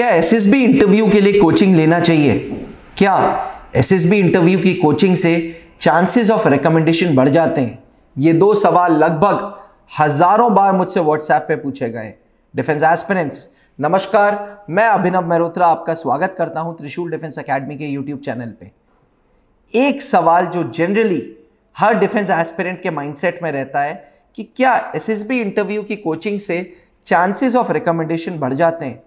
क्या SSB interview के लिए कोचिंग लेना चाहिए क्या एसएसबी इंटरव्यू की कोचिंग से चांसेस ऑफ रिकमेंडेशन बढ़ जाते हैं ये दो सवाल लगभग हजारों बार मुझसे व्हाट्सएप पे पूछे गए डिफेंस एस्पिरेंट्स नमस्कार मैं अभिनव मेहरोत्रा आपका स्वागत करता हूं त्रिशूल डिफेंस एकेडमी के यूट्यूब चैनल पे एक सवाल जो जनरली हर डिफेंस एस्पिरेंट के माइंडसेट में रहता है कि क्या एस इंटरव्यू की कोचिंग से चांसेस ऑफ रिकमेंडेशन बढ़ जाते हैं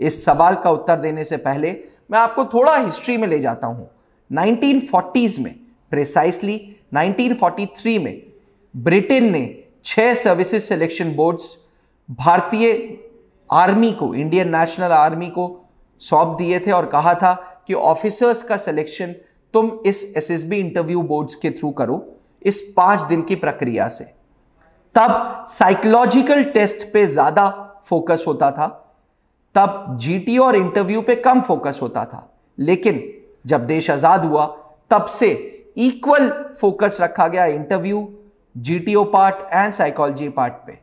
इस सवाल का उत्तर देने से पहले मैं आपको थोड़ा हिस्ट्री में ले जाता हूँ 1940s में प्रिसाइसली 1943 में ब्रिटेन ने छह सर्विसेज सिलेक्शन बोर्ड्स भारतीय आर्मी को इंडियन नेशनल आर्मी को सौंप दिए थे और कहा था कि ऑफिसर्स का सिलेक्शन तुम इस एसएसबी इंटरव्यू बोर्ड्स के थ्रू करो इस पांच दिन की प्रक्रिया से तब साइकोलॉजिकल टेस्ट पे ज़्यादा फोकस होता था तब जीटी और इंटरव्यू पे कम फोकस होता था लेकिन जब देश आज़ाद हुआ तब से इक्वल फोकस रखा गया interview GTO part and psychology part पे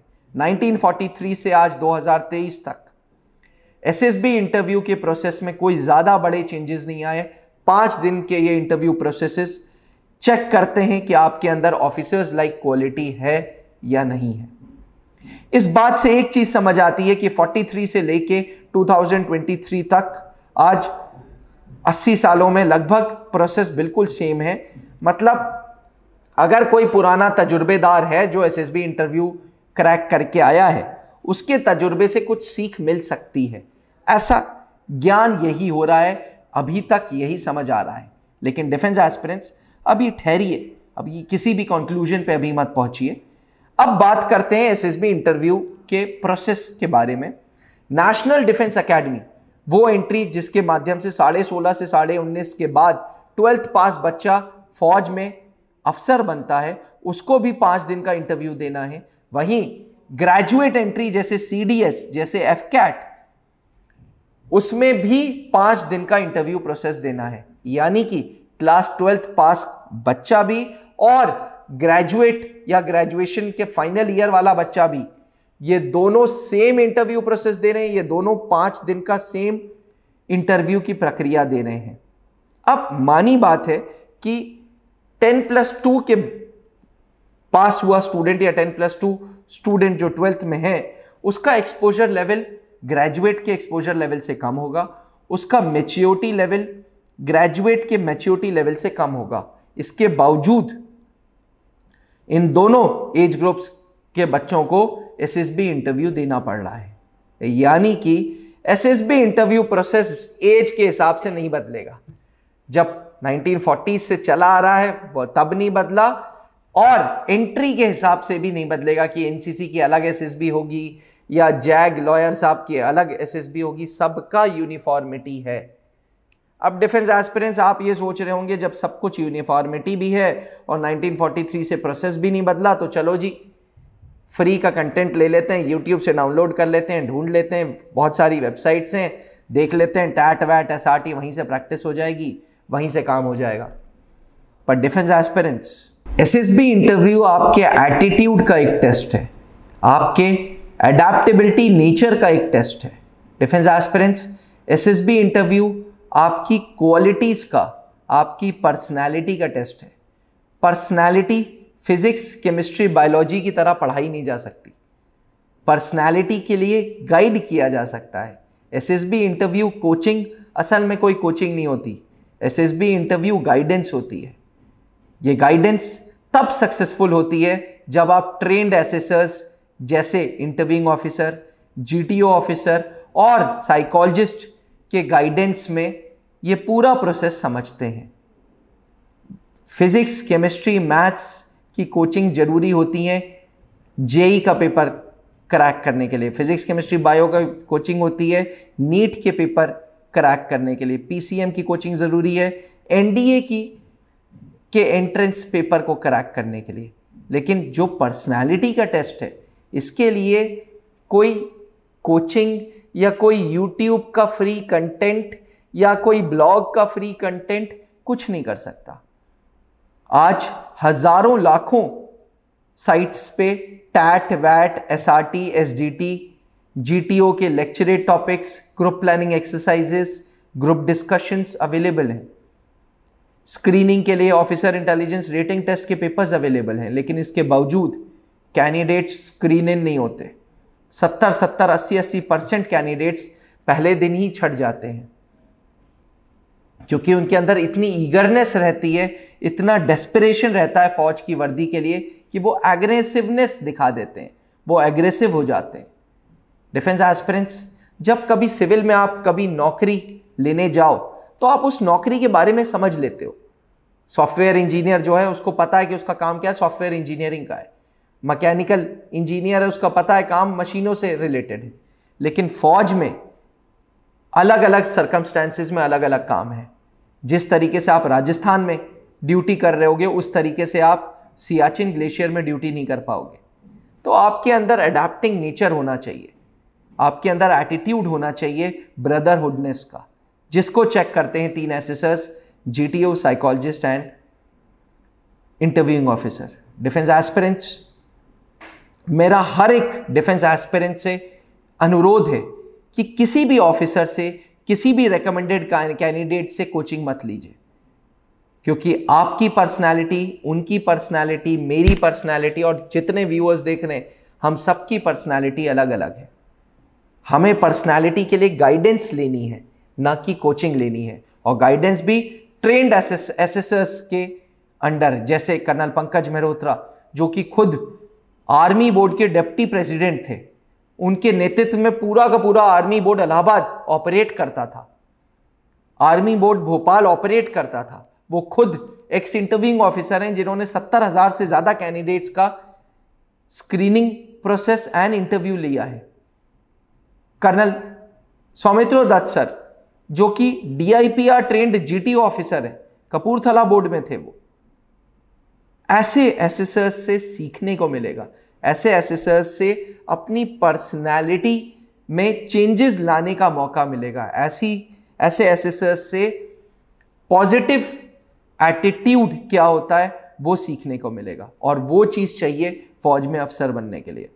1943 से आज 2023 तक एसएसबी इंटरव्यू के प्रोसेस में कोई ज़्यादा बड़े चेंजेस नहीं आए पांच दिन के ये इंटरव्यू प्रोसेसेस चेक करते हैं कि आपके अंदर ऑफिसर्स लाइक क्वालिटी है या नहीं है इस बात से एक चीज़ समझ आती है कि 43 से लेके 2023 तक आज 80 सालों में लगभग प्रोसेस बिल्कुल सेम है मतलब अगर कोई पुराना तजुर्बेदार है जो एसएसबी इंटरव्यू क्रैक करके आया है उसके तजुर्बे से कुछ सीख मिल सकती है ऐसा ज्ञान यही हो रहा है अभी तक यही समझ आ रहा है लेकिन डिफेंस एस्पिरेंट्स अभी ठहरिए अभी किसी भी कंक्लूजन पे अभी मत पहुंचिए अब बात करते हैं एसएसबी इंटरव्यू के प्रोसेस के बारे में नेशनल डिफेंस अकेडमी वो एंट्री जिसके माध्यम से साढ़े सोलह से साढ़े उन्नीस के बाद ट्वेल्थ पास बच्चा फौज में अफसर बनता है उसको भी पाँच दिन का इंटरव्यू देना है वहीं ग्रेजुएट एंट्री जैसे सी जैसे एफ उसमें भी पाँच दिन का इंटरव्यू प्रोसेस देना है यानी कि क्लास ट्वेल्थ पास बच्चा भी और ग्रेजुएट या ग्रेजुएशन के फाइनल ईयर वाला बच्चा भी ये दोनों सेम इंटरव्यू प्रोसेस दे रहे हैं ये दोनों पांच दिन का सेम इंटरव्यू की प्रक्रिया दे रहे हैं अब मानी बात है कि टेन प्लस टू के पास हुआ स्टूडेंट या टेन प्लस टू स्टूडेंट जो ट्वेल्थ में है उसका एक्सपोजर लेवल ग्रेजुएट के एक्सपोजर लेवल से कम होगा उसका मेच्योरिटी लेवल ग्रेजुएट के मेच्योरिटी लेवल से कम होगा इसके बावजूद इन दोनों एज ग्रुप्स के बच्चों को एसएसबी इंटरव्यू देना पड़ रहा है यानी कि एसएसबी इंटरव्यू प्रोसेस एज के हिसाब से नहीं बदलेगा जब 1940 से चला आ रहा है वह तब नहीं बदला और एंट्री के हिसाब से भी नहीं बदलेगा कि एनसीसी की अलग एसएसबी होगी या जैग लॉयर साहब की अलग एसएसबी होगी सबका यूनिफॉर्मिटी है अब डिफेंस एस्पिरेंट्स आप ये सोच रहे होंगे जब सब कुछ यूनिफॉर्मिटी भी है और 1943 से प्रोसेस भी नहीं बदला तो चलो जी फ्री का कंटेंट ले लेते हैं यूट्यूब से डाउनलोड कर लेते हैं ढूंढ लेते हैं बहुत सारी वेबसाइट्स हैं देख लेते हैं टैट वैट एस आर टी वहीं से प्रैक्टिस हो जाएगी वहीं से काम हो जाएगा पर defence aspirants S S B interview आपके एटीट्यूड का एक टेस्ट है आपके एडेप्टेबिलिटी नेचर का एक टेस्ट है defence aspirants S S B interview आपकी क्वालिटीज़ का आपकी पर्सनैलिटी का टेस्ट है पर्सनैलिटी फिज़िक्स केमिस्ट्री बायोलॉजी की तरह पढ़ाई नहीं जा सकती पर्सनालिटी के लिए गाइड किया जा सकता है एसएसबी इंटरव्यू कोचिंग असल में कोई कोचिंग नहीं होती एसएसबी इंटरव्यू गाइडेंस होती है ये गाइडेंस तब सक्सेसफुल होती है जब आप ट्रेंड एसेसर्स जैसे इंटरव्यूइंग ऑफिसर ओ ऑफिसर और साइकोलॉजिस्ट के गाइडेंस में ये पूरा प्रोसेस समझते हैं फिजिक्स केमिस्ट्री मैथ्स कि कोचिंग ज़रूरी होती है जेई e का पेपर क्रैक करने के लिए फिजिक्स केमिस्ट्री बायो का कोचिंग होती है नीट के पेपर क्रैक करने के लिए पीसीएम की कोचिंग ज़रूरी है एनडीए की के एंट्रेंस पेपर को क्रैक करने के लिए लेकिन जो पर्सनालिटी का टेस्ट है इसके लिए कोई कोचिंग या कोई यूट्यूब का फ्री कंटेंट या कोई ब्लॉग का फ्री कंटेंट कुछ नहीं कर सकता आज हजारों लाखों साइट्स पे टैट वैट S R T S D T G T O के lecturette topics group planning exercises group discussions available हैं स्क्रीनिंग के लिए ऑफिसर इंटेलिजेंस रेटिंग टेस्ट के पेपर्स अवेलेबल हैं लेकिन इसके बावजूद कैंडिडेट्स स्क्रीन इन नहीं होते सत्तर सत्तर अस्सी अस्सी परसेंट कैंडिडेट्स पहले दिन ही छट जाते हैं क्योंकि उनके अंदर इतनी ईगरनेस रहती है इतना डेस्परेशन रहता है फौज की वर्दी के लिए कि वो एग्रेसिवनेस दिखा देते हैं वो एग्रेसिव हो जाते हैं डिफेंस एस्पिरेंट्स जब कभी सिविल में आप कभी नौकरी लेने जाओ तो आप उस नौकरी के बारे में समझ लेते हो सॉफ्टवेयर इंजीनियर जो है उसको पता है कि उसका काम क्या है सॉफ्टवेयर इंजीनियरिंग का है मैकेनिकल इंजीनियर है उसका पता है काम मशीनों से रिलेटेड है लेकिन फौज में अलग अलग सर्कमस्टेंसेज में अलग अलग काम है जिस तरीके से आप राजस्थान में ड्यूटी कर रहे होगे उस तरीके से आप सियाचिन ग्लेशियर में ड्यूटी नहीं कर पाओगे तो आपके अंदर अडेप्टिंग नेचर होना चाहिए आपके अंदर एटीट्यूड होना चाहिए ब्रदरहुडनेस का जिसको चेक करते हैं तीन assessors G T O psychologist and interviewing officer defence aspirants मेरा हर एक डिफेंस एस्पिरेंट से अनुरोध है कि किसी भी ऑफिसर से किसी भी रिकमेंडेड कैंडिडेट से कोचिंग मत लीजिए क्योंकि आपकी पर्सनालिटी उनकी पर्सनालिटी मेरी पर्सनालिटी और जितने व्यूअर्स देख रहे हैं हम सबकी पर्सनालिटी अलग अलग है हमें पर्सनालिटी के लिए गाइडेंस लेनी है ना कि कोचिंग लेनी है और गाइडेंस भी ट्रेंड एसेसर्स के अंडर जैसे कर्नल पंकज मेहरोत्रा जो कि खुद आर्मी बोर्ड के डिप्टी प्रेसिडेंट थे उनके नेतृत्व में पूरा का पूरा आर्मी बोर्ड इलाहाबाद ऑपरेट करता था आर्मी बोर्ड भोपाल ऑपरेट करता था वो खुद एक्स इंटरव्यूइंग ऑफिसर हैं जिन्होंने सत्तर हज़ार से ज़्यादा कैंडिडेट्स का स्क्रीनिंग प्रोसेस एंड इंटरव्यू लिया है कर्नल सौमित्रो दत्त सर जो कि डीआईपीआर ट्रेंड जीटी ऑफिसर है कपूरथला बोर्ड में थे वो ऐसे एसेसर्स से सीखने को मिलेगा ऐसे एसेसर्स से अपनी पर्सनैलिटी में चेंजेस लाने का मौका मिलेगा ऐसी ऐसे एसेसर्स से पॉजिटिव एटीट्यूड क्या होता है वो सीखने को मिलेगा और वो चीज़ चाहिए फौज में अफसर बनने के लिए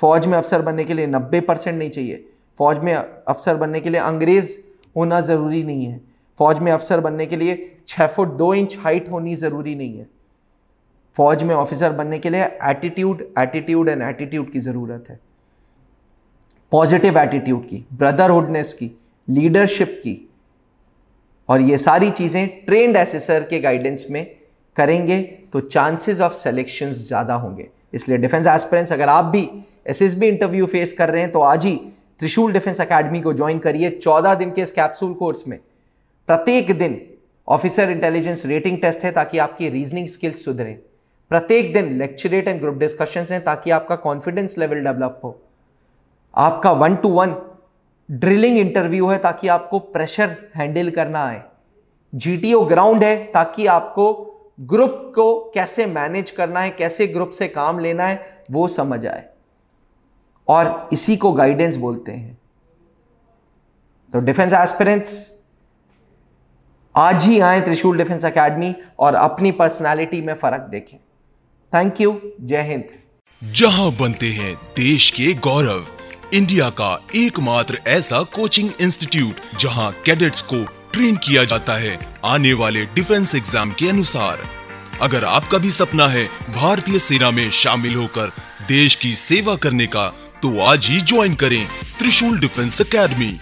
फौज में अफसर बनने के लिए नब्बे परसेंट नहीं चाहिए फौज में अफसर बनने के लिए अंग्रेज़ होना ज़रूरी नहीं है फौज में अफसर बनने के लिए छः फुट दो इंच हाइट होनी ज़रूरी नहीं है फौज में ऑफिसर बनने के लिए एटीट्यूड एटीट्यूड एंड एटीट्यूड की ज़रूरत है पॉजिटिव एटीट्यूड की ब्रदरहुडनेस की लीडरशिप की और ये सारी चीज़ें ट्रेंड एसेसर के गाइडेंस में करेंगे तो चांसेस ऑफ सेलेक्शन ज़्यादा होंगे इसलिए डिफेंस एस्पिरेंट्स अगर आप भी S S B interview face कर रहे हैं तो आज ही त्रिशूल डिफेंस अकेडमी को ज्वाइन करिए चौदह दिन के इस कैप्सूल कोर्स में प्रत्येक दिन ऑफिसर इंटेलिजेंस रेटिंग टेस्ट है ताकि आपकी रीजनिंग स्किल्स सुधरें प्रत्येक दिन लेक्चरेट एंड ग्रुप डिस्कशन हैं ताकि आपका कॉन्फिडेंस लेवल डेवलप हो आपका one to one drilling interview है ताकि आपको प्रेशर हैंडल करना आए जी ग्राउंड है ताकि आपको ग्रुप को कैसे मैनेज करना है कैसे ग्रुप से काम लेना है वो समझ आए और इसी को गाइडेंस बोलते हैं तो डिफेंस एस्पिरेंट्स आज ही आए त्रिशूल डिफेंस एकेडमी और अपनी पर्सनालिटी में फर्क देखें थैंक यू जय हिंद जहां बनते हैं देश के गौरव इंडिया का एकमात्र ऐसा कोचिंग इंस्टीट्यूट जहां कैडेट्स को ट्रेन किया जाता है आने वाले डिफेंस एग्जाम के अनुसार अगर आपका भी सपना है भारतीय सेना में शामिल होकर देश की सेवा करने का तो आज ही ज्वाइन करें त्रिशूल डिफेंस अकेडमी